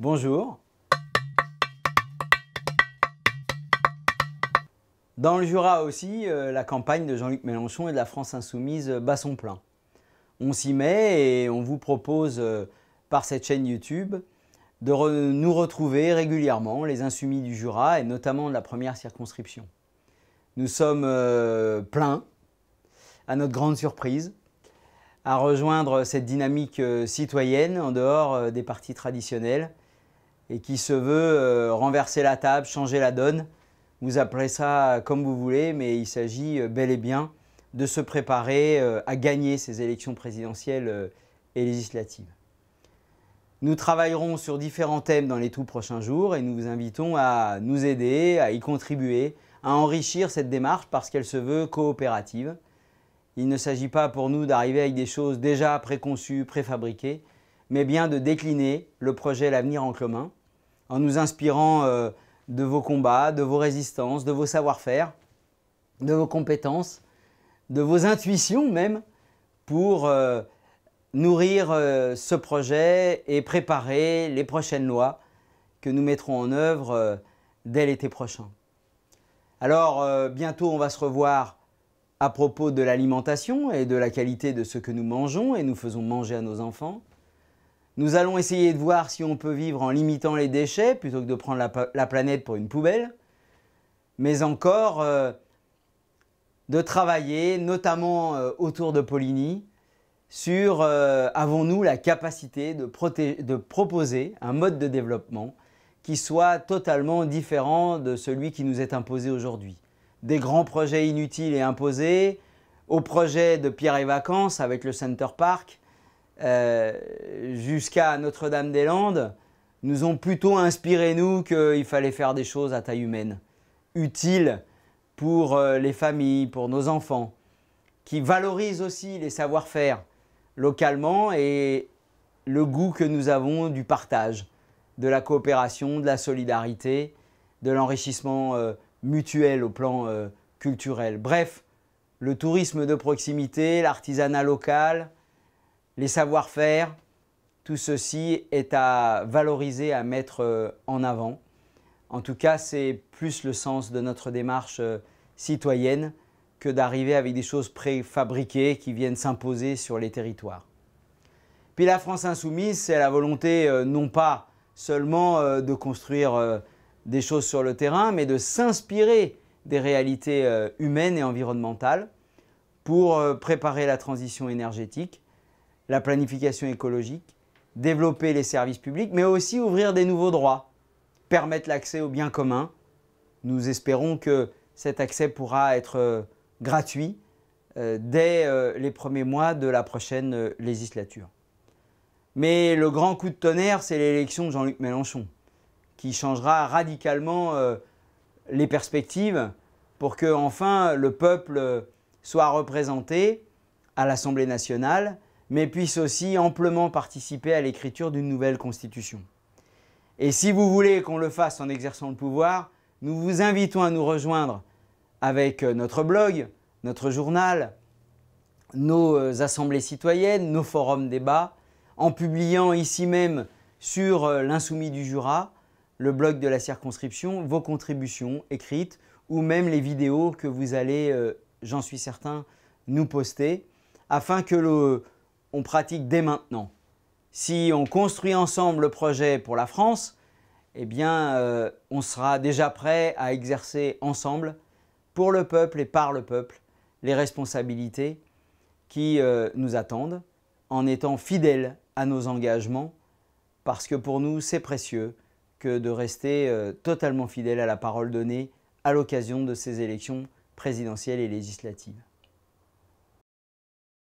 Bonjour. Dans le Jura aussi, euh, la campagne de Jean-Luc Mélenchon et de la France Insoumise euh, bat son plein. On s'y met et on vous propose euh, par cette chaîne YouTube de nous retrouver régulièrement, les insoumis du Jura et notamment de la première circonscription. Nous sommes pleins, à notre grande surprise, à rejoindre cette dynamique citoyenne en dehors des partis traditionnels et qui se veut euh, renverser la table, changer la donne. Vous appelez ça comme vous voulez, mais il s'agit euh, bel et bien de se préparer euh, à gagner ces élections présidentielles et législatives. Nous travaillerons sur différents thèmes dans les tout prochains jours et nous vous invitons à nous aider, à y contribuer, à enrichir cette démarche parce qu'elle se veut coopérative. Il ne s'agit pas pour nous d'arriver avec des choses déjà préconçues, préfabriquées, mais bien de décliner le projet L'avenir en commun en nous inspirant euh, de vos combats, de vos résistances, de vos savoir-faire, de vos compétences, de vos intuitions même, pour euh, nourrir euh, ce projet et préparer les prochaines lois que nous mettrons en œuvre dès l'été prochain. Alors, bientôt, on va se revoir à propos de l'alimentation et de la qualité de ce que nous mangeons et nous faisons manger à nos enfants. Nous allons essayer de voir si on peut vivre en limitant les déchets plutôt que de prendre la, planète pour une poubelle. Mais encore, euh, de travailler, notamment euh, autour de Poligny, sur euh, avons-nous la capacité de, de, proposer un mode de développement qui soit totalement différent de celui qui nous est imposé aujourd'hui. Des grands projets inutiles et imposés, aux projet de pierre et vacances avec le Center Park, euh, jusqu'à Notre-Dame-des-Landes nous ont plutôt inspiré, nous, qu'il fallait faire des choses à taille humaine, utiles pour euh, les familles, pour nos enfants, qui valorisent aussi les savoir-faire localement et le goût que nous avons du partage, de la coopération, de la solidarité, de l'enrichissement euh, mutuel au plan culturel. Bref, le tourisme de proximité, l'artisanat local, les savoir-faire, tout ceci est à valoriser, à mettre euh, en avant. En tout cas, c'est plus le sens de notre démarche euh, citoyenne que d'arriver avec des choses préfabriquées qui viennent s'imposer sur les territoires. Puis la France insoumise, c'est la volonté euh, non pas seulement de construire des choses sur le terrain, mais de s'inspirer des réalités humaines et environnementales pour préparer la transition énergétique, la planification écologique, développer les services publics, mais aussi ouvrir des nouveaux droits, permettre l'accès aux biens communs. Nous espérons que cet accès pourra être euh, gratuit euh, dès euh, les premiers mois de la prochaine législature. Mais le grand coup de tonnerre, c'est l'élection de Jean-Luc Mélenchon, qui changera radicalement les perspectives pour que enfin le peuple soit représenté à l'Assemblée nationale mais puisse aussi amplement participer à l'écriture d'une nouvelle constitution. Et si vous voulez qu'on le fasse en exerçant le pouvoir, nous vous invitons à nous rejoindre avec euh, notre blog, notre journal, nos euh, assemblées citoyennes, nos forums débats, en publiant ici même sur euh, l'Insoumis du Jura, le blog de la circonscription, vos contributions écrites ou même les vidéos que vous allez, j'en suis certain, nous poster, afin que le, on pratique dès maintenant. Si on construit ensemble le projet pour la France, eh bien, euh, on sera déjà prêt à exercer ensemble, pour le peuple et par le peuple, les responsabilités qui euh, nous attendent, en étant fidèles à nos engagements, parce que pour nous, c'est précieux que de rester euh, totalement fidèles à la parole donnée à l'occasion de ces élections présidentielles et législatives.